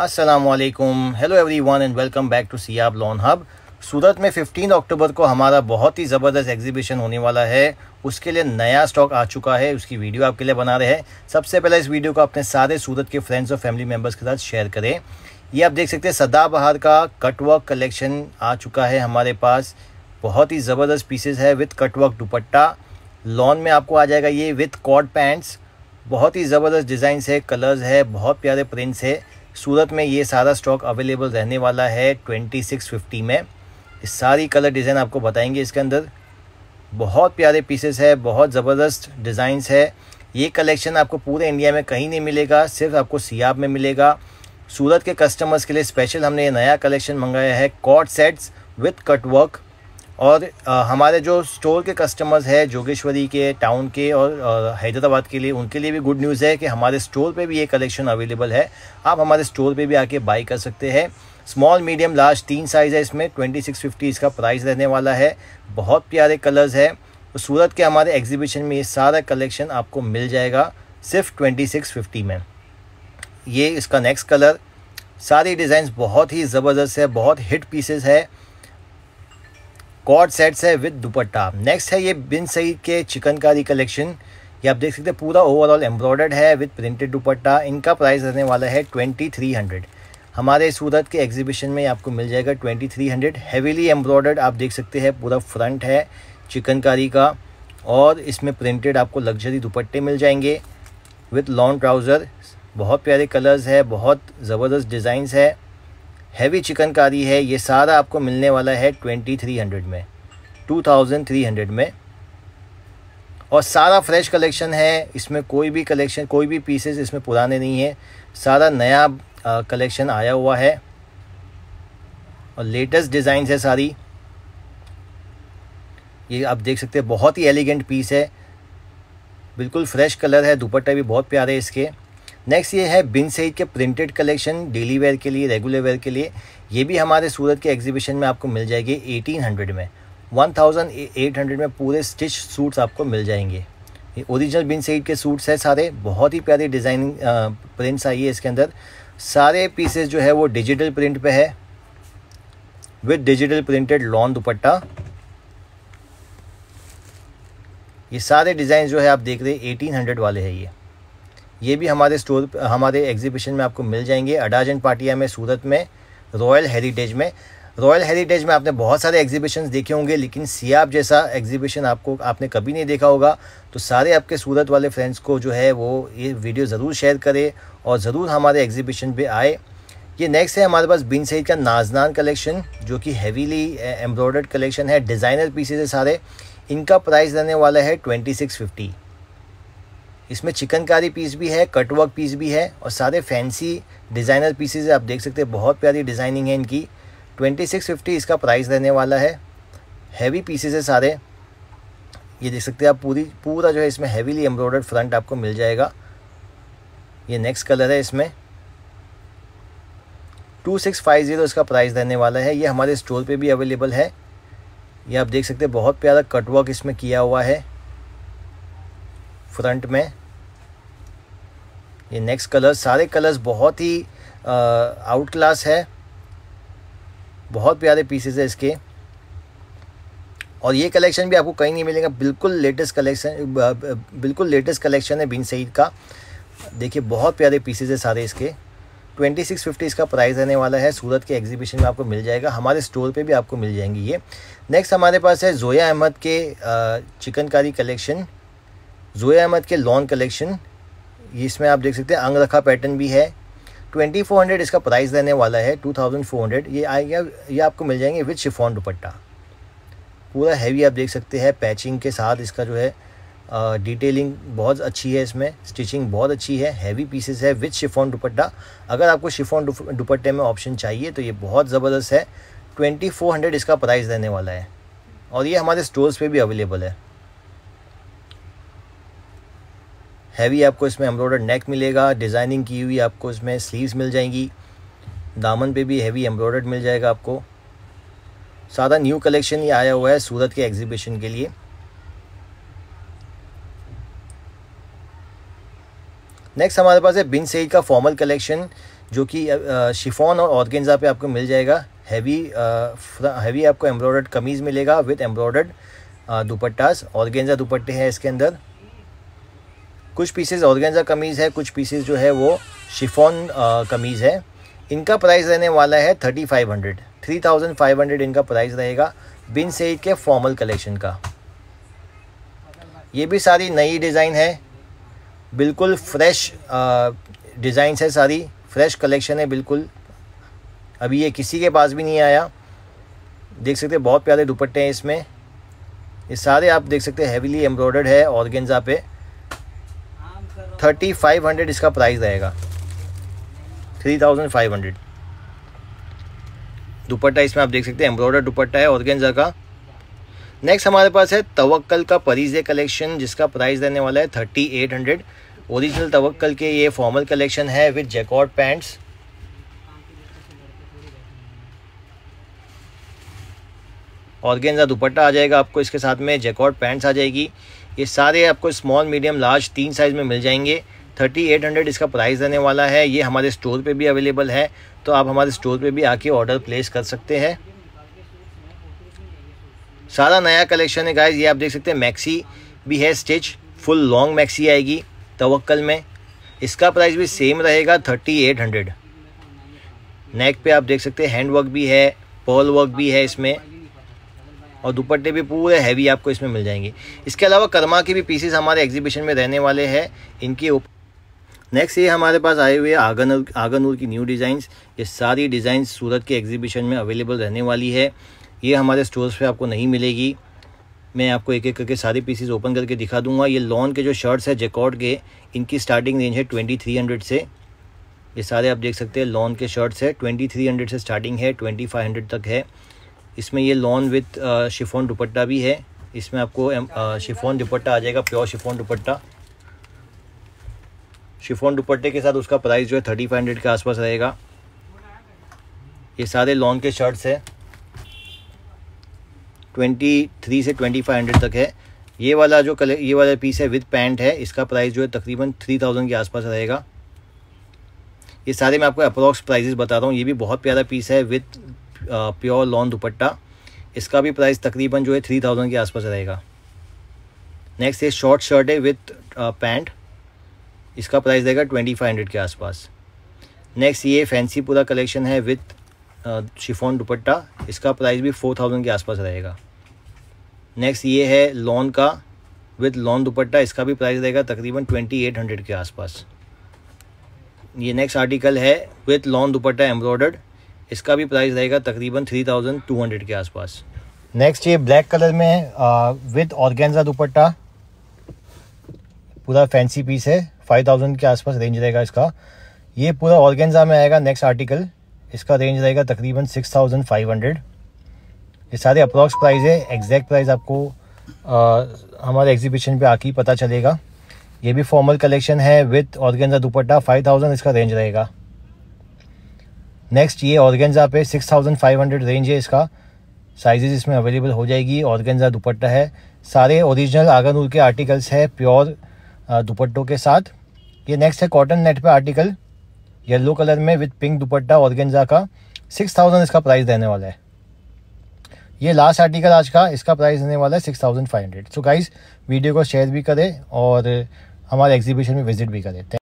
Aslam hello everyone and welcome back to सियाब lawn hub Surat में 15 अक्टूबर को हमारा बहुत ही ज़बरदस्त एग्जीबिशन होने वाला है उसके लिए नया स्टॉक आ चुका है उसकी वीडियो आपके लिए बना रहे हैं सबसे पहले इस वीडियो को अपने सारे सूरत के फ्रेंड्स और फैमिली मेम्बर्स के साथ शेयर करें ये आप देख सकते हैं सदाबहार का कटवर्क कलेक्शन आ चुका है हमारे पास बहुत ही ज़बरदस्त पीसेज है विथ कटवर्क दुपट्टा लॉन में आपको आ जाएगा ये विथ कॉड पैंट्स बहुत ही ज़बरदस्त डिज़ाइंस है कलर्स है बहुत प्यारे प्रिंट्स है सूरत में ये सारा स्टॉक अवेलेबल रहने वाला है ट्वेंटी सिक्स फिफ्टी में सारी कलर डिज़ाइन आपको बताएंगे इसके अंदर बहुत प्यारे पीसेस है बहुत ज़बरदस्त डिज़ाइंस है ये कलेक्शन आपको पूरे इंडिया में कहीं नहीं मिलेगा सिर्फ आपको सियाब में मिलेगा सूरत के कस्टमर्स के लिए स्पेशल हमने ये नया कलेक्शन मंगाया है कॉट सेट्स विथ कटवर्क और हमारे जो स्टोर के कस्टमर्स हैं जोगेश्वरी के टाउन के और हैदराबाद के लिए उनके लिए भी गुड न्यूज़ है कि हमारे स्टोर पे भी ये कलेक्शन अवेलेबल है आप हमारे स्टोर पे भी आके बाई कर सकते हैं स्मॉल मीडियम लार्ज तीन साइज़ है इसमें ट्वेंटी सिक्स फिफ्टी इसका प्राइस रहने वाला है बहुत प्यारे कलर्स है तो सूरत के हमारे एग्जीबिशन में ये सारा कलेक्शन आपको मिल जाएगा सिर्फ ट्वेंटी सिक्स फिफ्टी में ये इसका नेक्स्ट कलर सारी डिज़ाइंस बहुत ही ज़बरदस्त है बहुत हिट पीसेस है कॉड सेट्स है विद दुपट्टा नेक्स्ट है ये बिन सईद के चिकनकारी कलेक्शन ये आप देख सकते हैं पूरा ओवरऑल एम्ब्रॉयडर्ड है विद प्रिंटेड दुपट्टा इनका प्राइस रहने वाला है ट्वेंटी थ्री हंड्रेड हमारे सूरत के एग्जीबिशन में आपको मिल जाएगा twenty three hundred heavily embroidered आप देख सकते हैं पूरा फ्रंट है चिकनकारी का और इसमें प्रिंटेड आपको लग्जरी दुपट्टे मिल जाएंगे विथ लॉन्ग ट्राउज़र बहुत प्यारे कलर्स है बहुत ज़बरदस्त डिज़ाइंस है हैवी चिकनकारी है ये सारा आपको मिलने वाला है ट्वेंटी थ्री हंड्रेड में टू थाउजेंड थ्री हंड्रेड में और सारा फ्रेश कलेक्शन है इसमें कोई भी कलेक्शन कोई भी पीसेस इसमें पुराने नहीं है सारा नया कलेक्शन आया हुआ है और लेटेस्ट डिज़ाइंस है सारी ये आप देख सकते हैं बहुत ही एलिगेंट पीस है बिल्कुल फ्रेश कलर है दुपट्टा भी बहुत प्यारे इसके नेक्स्ट ये है बिन सईद के प्रिंटेड कलेक्शन डेली वेयर के लिए रेगुलर वेयर के लिए ये भी हमारे सूरत के एग्जीबिशन में आपको मिल जाएगी एटीन हंड्रेड में वन थाउजेंड एट हंड्रेड में पूरे स्टिच सूट्स आपको मिल जाएंगे ये ओरिजिनल बिन सईद के सूट्स है सारे बहुत ही प्यारे डिज़ाइनिंग प्रिंट्स आई है इसके अंदर सारे पीसेस जो है वो डिजिटल प्रिंट पे है with digital printed lawn dupatta ये सारे डिज़ाइन जो है आप देख रहे हैं एटीन हंड्रेड वाले हैं ये ये भी हमारे स्टोर हमारे एग्जीबिशन में आपको मिल जाएंगे अडाजन पाटिया में सूरत में रॉयल हेरीटेज में रॉयल हेरीटेज में आपने बहुत सारे एग्जीबिशन देखे होंगे लेकिन सियाब जैसा एग्जीबिशन आपको आपने कभी नहीं देखा होगा तो सारे आपके सूरत वाले फ्रेंड्स को जो है वो ये वीडियो ज़रूर शेयर करें और ज़रूर हमारे एग्जीबिशन पे आए ये नेक्स्ट है हमारे पास बिन सईद का नाजनान कलेक्शन जो कि हैवीली एम्ब्रॉयडर्ड कलेक्शन है डिज़ाइनर पीसेज है सारे इनका प्राइस रहने वाला है ट्वेंटी सिक्स फिफ्टी इसमें चिकनकारी पीस भी है कटवर्क पीस भी है और सारे फैंसी डिज़ाइनर पीसेज आप देख सकते हैं बहुत प्यारी डिज़ाइनिंग है इनकी ट्वेंटी सिक्स फिफ्टी इसका प्राइस रहने वाला है हैवी पीसेज है सारे ये देख सकते हैं आप पूरी पूरा जो है इसमें हैवीली एम्ब्रॉयडर्ड फ्रंट आपको मिल जाएगा ये नेक्स्ट कलर है इसमें टू सिक्स फाइव ज़ीरो इसका प्राइस रहने वाला है ये हमारे स्टोर पे भी अवेलेबल है ये आप देख सकते हैं बहुत प्यारा कटवर्क इसमें किया हुआ है फ्रंट में ये नेक्स्ट कलर सारे कलर्स बहुत ही आउट क्लास है बहुत प्यारे पीसेस है इसके और ये कलेक्शन भी आपको कहीं नहीं मिलेगा बिल्कुल लेटेस्ट कलेक्शन बिल्कुल लेटेस्ट कलेक्शन है बिन सईद का देखिए बहुत प्यारे पीसेस है सारे इसके ट्वेंटी सिक्स फिफ्टी इसका प्राइस रहने वाला है सूरत के एग्जीबिशन में आपको मिल जाएगा हमारे स्टोर पे भी आपको मिल जाएंगी ये नेक्स्ट हमारे पास है जोया अहमद के चिकनकारी कलेक्शन जोया अहमद के लॉन कलेक्शन इसमें आप देख सकते हैं अंग रखा पैटर्न भी है 2400 इसका प्राइस रहने वाला है 2400 ये आएगा ये आपको मिल जाएंगे विथ शिफॉन दुपट्टा पूरा हैवी आप देख सकते हैं पैचिंग के साथ इसका जो है डिटेलिंग बहुत अच्छी है इसमें स्टिचिंग बहुत अच्छी है हैवी पीसेस है विथ शिफॉन दुपट्टा अगर आपको शिफॉन दुपट्टे में ऑप्शन चाहिए तो ये बहुत ज़बरदस्त है 2400 इसका प्राइस रहने वाला है और ये हमारे स्टोर्स पे भी अवेलेबल है हैवी आपको इसमें एम्ब्रॉयडर नेक मिलेगा डिज़ाइनिंग की हुई आपको इसमें स्लीव्स मिल जाएंगी दामन पे भी हैवी एम्ब्रॉयडर्ड मिल जाएगा आपको सादा न्यू कलेक्शन ये आया हुआ है सूरत के एग्जीबिशन के लिए नेक्स्ट हमारे पास है बिन सेज का फॉर्मल कलेक्शन जो कि शिफॉन और ऑर्गेंजा पे आपको मिल जाएगा हैवी हैवी आपको एम्ब्रॉयडर्ड कमीज़ मिलेगा विथ एम्ब्रॉयडर्ड दुपट्टास ऑर्गेंजा दुपट्टे हैं इसके अंदर कुछ पीसेज ऑर्गेंजा कमीज़ है कुछ पीसेज जो है वो शिफॉन कमीज़ है इनका प्राइस रहने वाला है thirty five hundred three thousand five hundred इनका प्राइस रहेगा बिन सेड के फॉर्मल कलेक्शन का ये भी सारी नई डिज़ाइन है बिल्कुल फ्रेश डिज़ाइंस है सारी फ्रेश कलेक्शन है बिल्कुल अभी ये किसी के पास भी नहीं आया देख सकते बहुत प्यारे दुपट्टे हैं इसमें ये सारे आप देख सकते हैं एम्ब्रॉयडर्ड है ऑर्गेन्जा पे थर्टी फाइव हंड्रेड इसका प्राइस रहेगा three thousand five hundred dupatta इसमें आप देख सकते हैं एम्ब्रॉयडर दुपट्टा है ऑर्गेंजा का नेक्स्ट हमारे पास है तवक्कल का परिजे कलेक्शन जिसका प्राइस रहने वाला है thirty eight hundred original Tawakkal के ये फॉर्मल कलेक्शन है with jacquard pants organza dupatta आ जाएगा आपको इसके साथ में जैकॉट पैंट्स आ जाएगी ये सारे आपको स्मॉल मीडियम लार्ज तीन साइज़ में मिल जाएंगे थर्टी एट हंड्रेड इसका प्राइस रहने वाला है ये हमारे स्टोर पे भी अवेलेबल है तो आप हमारे स्टोर पे भी आके ऑर्डर प्लेस कर सकते हैं सारा नया कलेक्शन है गाइज ये आप देख सकते हैं मैक्सी भी है स्टिच फुल लॉन्ग मैक्सी आएगी तवक्ल में इसका प्राइस भी सेम रहेगा थर्टी एट हंड्रेड नेक पे आप देख सकते हैं हैंड वर्क भी है पॉल वर्क भी है इसमें और दुपट्टे भी पूरे हैवी आपको इसमें मिल जाएंगे इसके अलावा कर्मा के भी पीसेस हमारे एग्जीबिशन में रहने वाले हैं इनके ऊपर नेक्स्ट ये हमारे पास आए हुए आगनूर आगनूर की न्यू डिज़ाइंस ये सारी डिज़ाइंस सूरत के एग्जीबिशन में अवेलेबल रहने वाली है ये हमारे स्टोर्स पे आपको नहीं मिलेगी मैं आपको एक एक करके सारे पीसेज ओपन करके दिखा दूंगा ये लॉन के जो शर्ट्स है जेकॉर्ड के इनकी स्टार्टिंग रेंज है ट्वेंटी थ्री हंड्रेड से ये सारे आप देख सकते हैं लॉन के शर्ट्स है ट्वेंटी थ्री हंड्रेड से स्टार्टिंग है ट्वेंटी फाइव हंड्रेड तक है इसमें ये लॉन विथ शिफोन दुपट्टा भी है इसमें आपको शिफोन दुपट्टा आ जाएगा प्योर शिफोन दुपट्टा शिफोन दुपट्टे के साथ उसका प्राइस जो है थर्टी फाइव हंड्रेड के आसपास रहेगा ये सारे लॉन्ग के शर्ट्स है ट्वेंटी थ्री से ट्वेंटी फाइव हंड्रेड तक है ये वाला जो कलर ये वाला पीस है विद पैंट है इसका प्राइस जो है तकरीबन थ्री थाउजेंड के आसपास रहेगा ये सारे मैं आपको अप्रॉक्स प्राइजेस बता रहा हूँ ये भी बहुत प्यारा पीस है विथ प्योर लॉन दुपट्टा इसका भी प्राइस तकरीबन जो है थ्री थाउजेंड के आसपास रहेगा नेक्स्ट ये शॉर्ट शर्ट है विथ पैंट इसका प्राइस रहेगा ट्वेंटी फाइव हंड्रेड के आसपास नेक्स्ट ये फैंसी पूरा कलेक्शन है विथ शिफोन दुपट्टा इसका प्राइस भी फोर थाउजेंड के आसपास रहेगा नेक्स्ट ये है लॉन का विथ लॉन दुपट्टा इसका भी प्राइस रहेगा तकरीबन ट्वेंटी एट हंड्रेड के आसपास ये नेक्स्ट आर्टिकल है विथ लॉन दुपट्टा एम्ब्रॉयडर्ड इसका भी प्राइस रहेगा तकरीबन थ्री थाउजेंड टू हंड्रेड के आसपास नेक्स्ट ये ब्लैक कलर में है विद ऑर्गेन्जा दुपट्टा पूरा फैंसी पीस है फाइव थाउजेंड के आसपास रेंज रहेगा इसका ये पूरा ऑर्गेन्जा में आएगा नेक्स्ट आर्टिकल इसका रेंज रहेगा तकरीबन सिक्स थाउजेंड फाइव हंड्रेड ये सारे अप्रॉक्स प्राइस है एग्जैक्ट प्राइस आपको आ, हमारे एग्जीबिशन पर आके पता चलेगा ये भी फॉर्मल कलेक्शन है with organza dupatta five thousand इसका रेंज रहेगा नेक्स्ट ये ऑर्गेन्जा पे 6500 रेंज है इसका साइजेस इसमें अवेलेबल हो जाएगी ऑर्गेंजा दुपट्टा है सारे ओरिजिनल आगर नूर के आर्टिकल्स है प्योर दुपट्टों के साथ ये नेक्स्ट है कॉटन नेट पे आर्टिकल येलो कलर में विथ पिंक दुपट्टा ऑर्गेन्जा का सिक्स थाउजेंड इसका प्राइस देने वाला है ये लास्ट आर्टिकल आज का इसका प्राइस देने वाला है six thousand five hundred so guys video को शेयर भी करें और हमारे एग्जीबिशन में विजिट भी करें